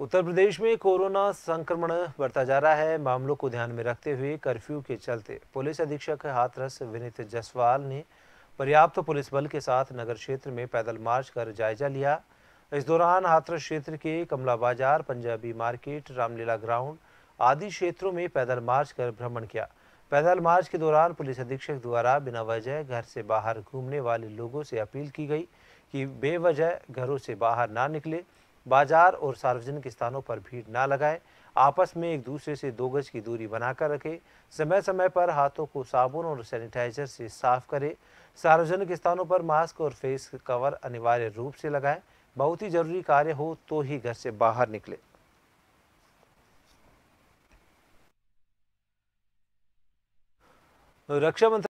उत्तर प्रदेश में कोरोना संक्रमण बढ़ता जा रहा है मामलों को ध्यान में रखते हुए कर्फ्यू के चलते पुलिस अधीक्षक हाथरस विनीत जसवाल ने पर्याप्त पुलिस बल के साथ नगर क्षेत्र में पैदल मार्च कर जायजा लिया इस दौरान हाथरस क्षेत्र के कमला बाजार पंजाबी मार्केट रामलीला ग्राउंड आदि क्षेत्रों में पैदल मार्च कर भ्रमण किया पैदल मार्च के दौरान पुलिस अधीक्षक द्वारा बिना वजह घर से बाहर घूमने वाले लोगों से अपील की गई कि बेवजह घरों से बाहर ना निकले बाजार और सार्वजनिक स्थानों पर भीड़ ना लगाएं आपस में एक दूसरे से दो गज की दूरी बनाकर रखें समय समय पर हाथों को साबुन और सैनिटाइजर से साफ करें सार्वजनिक स्थानों पर मास्क और फेस कवर अनिवार्य रूप से लगाएं बहुत ही जरूरी कार्य हो तो ही घर से बाहर निकले रक्षा मंत्री